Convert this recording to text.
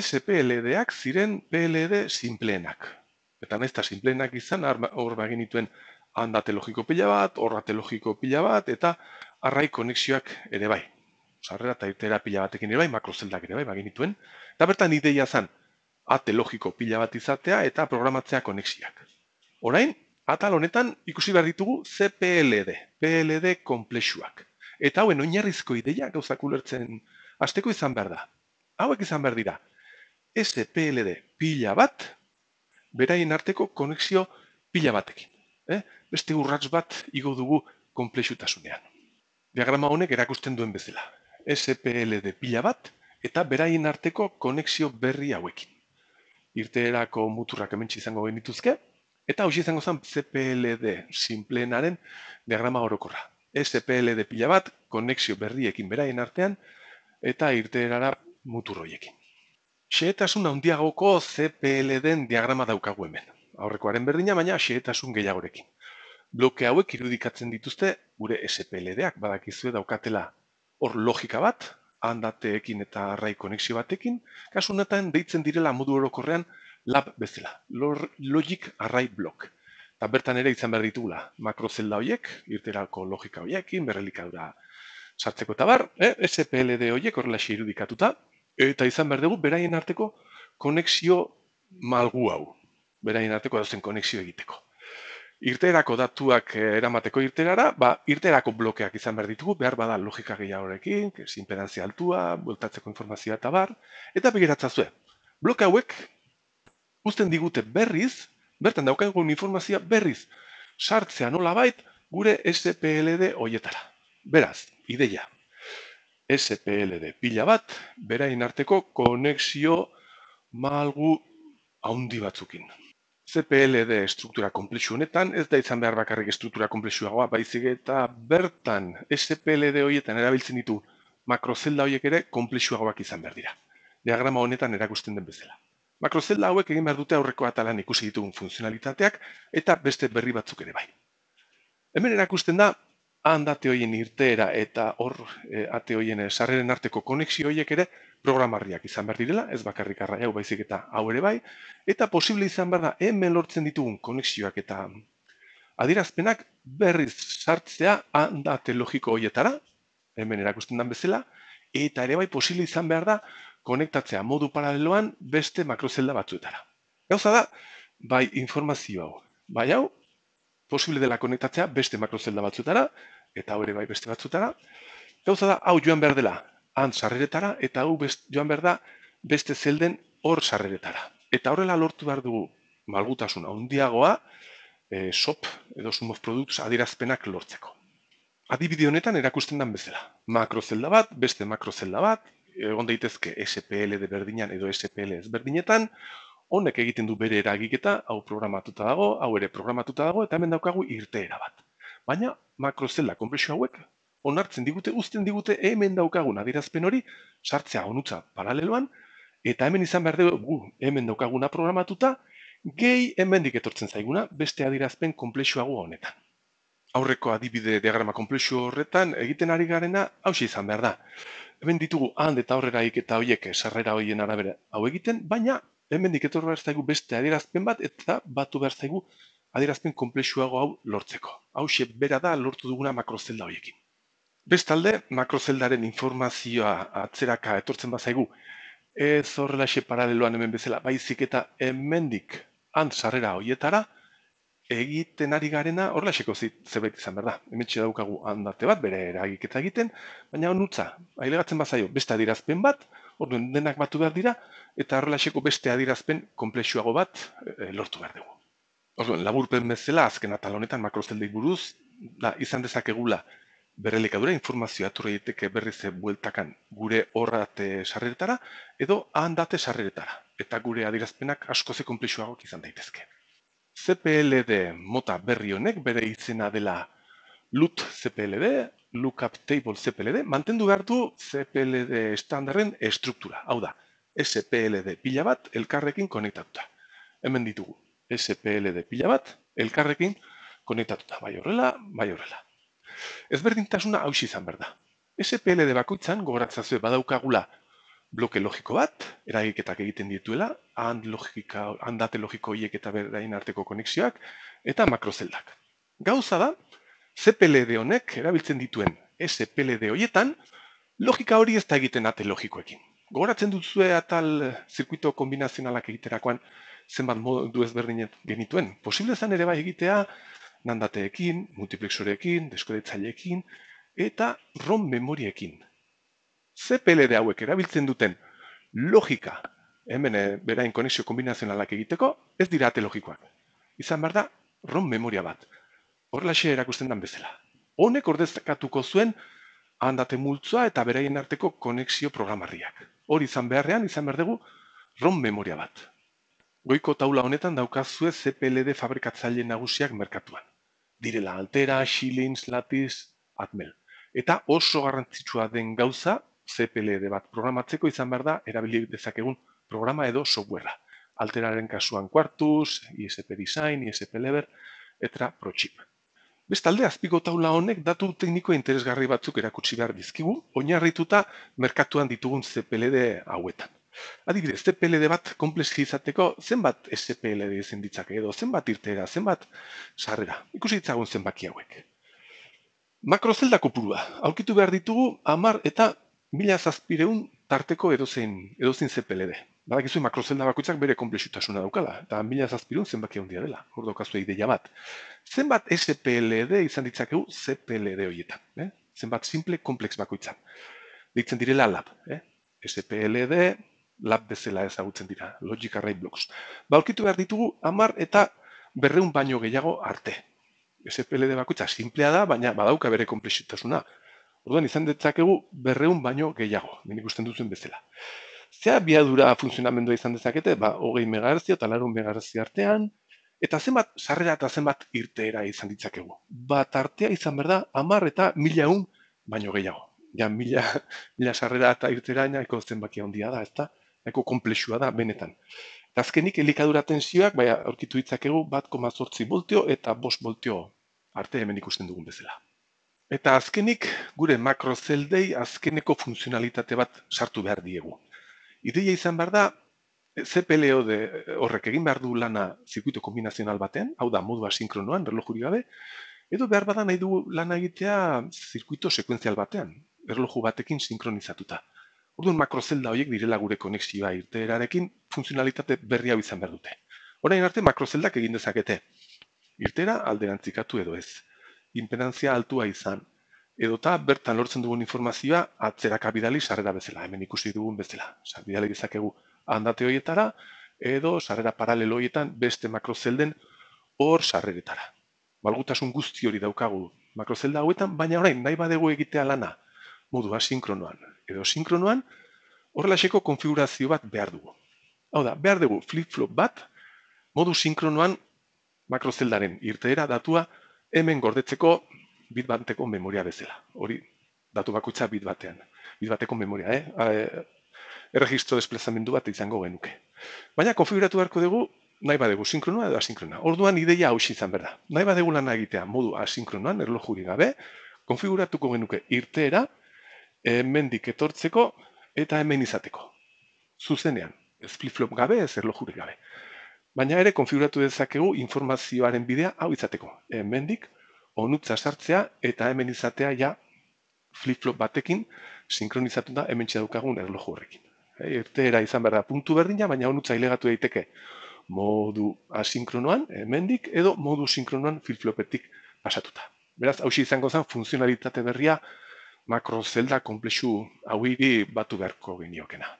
SPLD-ak ziren PLD simpleenak. Eta nahi eta simpleenak izan, hor bagin nituen handate logiko pila bat, horrate logiko pila bat, eta arrai konexioak ere bai. Sarrera eta itera pila batekin ere bai, makrozeldak ere bai, bagin Eta bertan ideia zan, ate logiko pila bat izatea eta programatzea konexiak. Orain, atal honetan ikusi behar ditugu CPLD, PLD komplexuak. Eta hauen oinarrizko ideia gauzak ulertzen asteko izan behar da. Hauek izan behar dira, SPLD pila bat, beraien arteko konexio pila batekin. Eh? Beste urratz bat igo dugu konplexutasunean. Diagrama honek erakusten duen bezala. SPLD pila bat eta beraien arteko konexio berri hauekin. Irteerako muturrak hemen izango genituzke, eta hoxe izango zen CPLD simpleenaren diagrama orokorra. SPLD pila bat, konexio berriekin beraien artean, eta irteerara muturroiekin. Xehetasun handiagoko CPL den diagrama daukagu hemen. Aurrekoaren berdina, baina xehetasun gehiagorekin. Bloke hauek irudikatzen dituzte gure SPLD-ak badakizue daukatela hor logika bat, handateekin eta arrai konexio batekin, kasu honetan deitzen direla modu orokorrean lab bezala, logic array block. Eta bertan ere izan behar ditugula, makrozelda horiek, irterako logika hoiekin, berrelikadura sartzeko eta bar, eh? SPLD hoiek horrela irudikatuta, eta izan behar dugu, beraien arteko konexio malgu hau. Beraien arteko dauzen konexio egiteko. Irterako datuak eh, eramateko irterara, ba, irterako blokeak izan behar ditugu, behar bada logika horrekin, sinpedantzia altua, bultatzeko informazioa eta bar, eta begiratza zuen. Bloke hauek, uzten digute berriz, bertan daukagun informazioa berriz, sartzea nola bait, gure SPLD hoietara. Beraz, ideia, SPLD pila bat, beraien arteko konexio malgu haundi batzukin. CPLD estruktura komplexu honetan, ez da izan behar bakarrik estruktura komplexuagoa, baizik eta bertan SPLD horietan erabiltzen ditu makrozelda horiek ere komplexuagoak izan behar dira. Diagrama honetan erakusten den bezala. Makrozelda hauek egin behar dute aurreko atalan ikusi ditugun funtzionalitateak eta beste berri batzuk ere bai. Hemen erakusten da handate hoien irteera eta hor e, ate hoien eh, sarreren arteko konexio hoiek ere programarriak izan behar direla, ez bakarrik arra hau baizik eta hau ere bai, eta posible izan behar da hemen lortzen ditugun konexioak eta adirazpenak berriz sartzea handate logiko hoietara, hemen erakusten dan bezala, eta ere bai posible izan behar da konektatzea modu paraleloan beste makrozelda batzuetara. Gauza da, bai informazio hau, bai hau, posible dela konektatzea beste makrozelda batzutara, eta hori bai beste batzutara. Gauza da, hau joan behar dela, han sarreretara, eta hau joan behar da, beste zelden hor sarreretara. Eta horrela lortu behar dugu malgutasuna handiagoa e, SOP edo Sum of Products adirazpenak lortzeko. Adibide honetan erakusten dan bezala. Makrozelda bat, beste makrozelda bat, egon daitezke SPL de berdinan edo SPL ez berdinetan, honek egiten du bere eragiketa, hau programatuta dago, hau ere programatuta dago, eta hemen daukagu irteera bat. Baina, makro zela konpresio hauek, onartzen digute, uzten digute, hemen daukagun adirazpen hori, sartzea honutza paraleloan, eta hemen izan behar dugu, hemen daukaguna programatuta, gehi hemen diketortzen zaiguna, beste adirazpen hau honetan. Aurreko adibide diagrama konplexio horretan, egiten ari garena, hausia izan behar da. Hemen ditugu hand eta horreraik eta horiek sarrera horien arabera hau egiten, baina hemen diketorro behar zaigu beste adierazpen bat, eta batu behar zaigu adierazpen komplexuago hau lortzeko. Hau xe, bera da lortu duguna makrozelda horiekin. Bestalde, makrozeldaren informazioa atzeraka etortzen bazaigu, ez horrela xe paraleloan hemen bezala, baizik eta hemendik antzarrera hoietara, egiten ari garena horrela xeko zerbait izan behar Hemetxe daukagu handate bat, bere eragiketa egiten, baina honutza, ailegatzen bazaio, beste adierazpen bat, Orduan, denak batu behar dira, eta horrelaxeko beste adirazpen komplexuago bat eh, lortu behar dugu. Orduan, laburpen bezala, azken atal honetan makrozeldei buruz, da, izan dezakegula berrelekadura, informazioa turreiteke egiteke berriz bueltakan gure horrate sarreretara, edo handate sarreretara, eta gure adirazpenak asko ze komplexuagoak izan daitezke. CPLD mota berri honek bere izena dela loot CPLD, lookup table CPLD, mantendu behar du CPLD estandarren estruktura. Hau da, SPLD pila bat elkarrekin konektatuta. Hemen ditugu, SPLD pila bat elkarrekin konektatuta. Bai horrela, bai horrela. Ezberdintasuna berdintasuna izan berda. SPLD bakoitzan gogoratzazue badaukagula bloke logiko bat, eragiketak egiten dietuela, handate logiko hiek eta berdain arteko konexioak, eta makrozeldak. Gauza da, CPLD honek erabiltzen dituen SPLD hoietan, logika hori ez da egiten ate logikoekin. Gogoratzen duzue atal eh, zirkuito kombinazionalak egiterakoan zenbat modu ezberdinet genituen. Posible zan ere bai egitea nandateekin, multiplexorekin, deskodetzaileekin eta ROM memoriekin. CPLD hauek erabiltzen duten logika hemen eh, berain konexio kombinazionalak egiteko ez dira ate logikoak. Izan behar da ROM memoria bat horrelaxe erakusten dan bezala. Honek ordezkatuko zuen handate multzoa eta beraien arteko konexio programarriak. Hori izan beharrean, izan behar dugu, ROM memoria bat. Goiko taula honetan daukazue CPLD fabrikatzaile nagusiak merkatuan. Direla Altera, Xilins, Latiz, Atmel. Eta oso garrantzitsua den gauza, CPLD bat programatzeko izan behar da, erabili dezakegun programa edo softwarea. Alteraren kasuan Quartus, ISP Design, ISP Lever, etra ProChip. Bestalde, azpiko taula honek datu tekniko interesgarri batzuk erakutsi behar dizkigu, oinarrituta merkatuan ditugun CPLD hauetan. Adibidez, ZPLD bat komplexi izateko zenbat SPLD izen ditzake edo, zenbat irtera, zenbat sarrera. Ikusi ditzagun zenbaki hauek. Makrozelda kopurua, haukitu behar ditugu, amar eta mila zazpireun tarteko edozein, edozein ZPLD. Badakizu, makrozelda bakoitzak bere konplexutasuna daukala, eta mila zazpirun zenbaki handia dela, hor daukazu ideia bat. Zenbat SPLD izan ditzakegu CPLD horietan, eh? zenbat simple kompleks bakoitzak. Ditzen direla lab, eh? SPLD, lab bezala ezagutzen dira, logic array blocks. Balkitu behar ditugu, amar eta berreun baino gehiago arte. SPLD bakoitzak simplea da, baina badauka bere konplexutasuna. Orduan izan ditzakegu berreun baino gehiago, Ni ikusten duzuen bezala. Zea biadura funtzionamendua izan dezakete, ba, hogei megarazio eta laro artean, eta zenbat sarrera eta zenbat irteera izan ditzakegu. Bat artea izan berda, amar eta mila un, baino gehiago. Ja, mila, mila sarrera eta irteera inaiko zenbakia handia da, ezta? eko komplexua da, benetan. Eta azkenik, elikadura tensioak, bai, aurkitu ditzakegu, bat koma zortzi voltio eta bos voltio arte hemen ikusten dugun bezala. Eta azkenik, gure makrozeldei azkeneko funtzionalitate bat sartu behar diegu. Ideia izan behar da, CPLO de, horrek egin behar du lana zirkuito kombinazional baten, hau da, modu asinkronoan, relojuri gabe, edo behar badan nahi du lana egitea zirkuito sekuentzial batean, erloju batekin sinkronizatuta. Orduan makrozelda horiek direla gure konexioa irterarekin funtzionalitate berri hau izan behar dute. Horain arte, makrozeldak egin dezakete. Irtera alderantzikatu edo ez. Impedantzia altua izan, edo bertan lortzen dugun informazioa atzeraka bidali sarrera bezala, hemen ikusi dugun bezala. Osa, bidali handate horietara, edo sarrera paralelo horietan beste makrozelden hor sarreretara. Balgutasun guzti hori daukagu makrozelda hauetan, baina orain nahi badegu egitea lana modu asinkronoan. Edo sinkronoan horrelaxeko konfigurazio bat behar dugu. Hau da, behar dugu flip-flop bat modu sinkronoan makrozeldaren irteera datua hemen gordetzeko bit bateko memoria bezala. Hori, datu bakoitza bit batean. Bit bateko memoria, eh? A, e, erregistro desplazamendu bat izango genuke. Baina konfiguratu beharko dugu, nahi badegu sinkronoa edo asinkronoa. Orduan ideia hau izan berda. Nahi badegu lan egitea modu asinkronoan, erlojuri gabe, konfiguratuko genuke irteera, hemendik etortzeko eta hemen izateko. Zuzenean, ez flip-flop gabe, ez erlojuri gabe. Baina ere, konfiguratu dezakegu informazioaren bidea hau izateko. Hemendik, onutza sartzea eta hemen izatea ja flip-flop batekin sinkronizatu da hemen txedaukagun erloju horrekin. E, izan behar da puntu berdina, baina onutza ilegatu daiteke modu asinkronoan, hemendik edo modu sinkronoan flip-flopetik pasatuta. Beraz, hausi izango zen, funtzionalitate berria makro zelda komplexu hauiri batu beharko geniokena.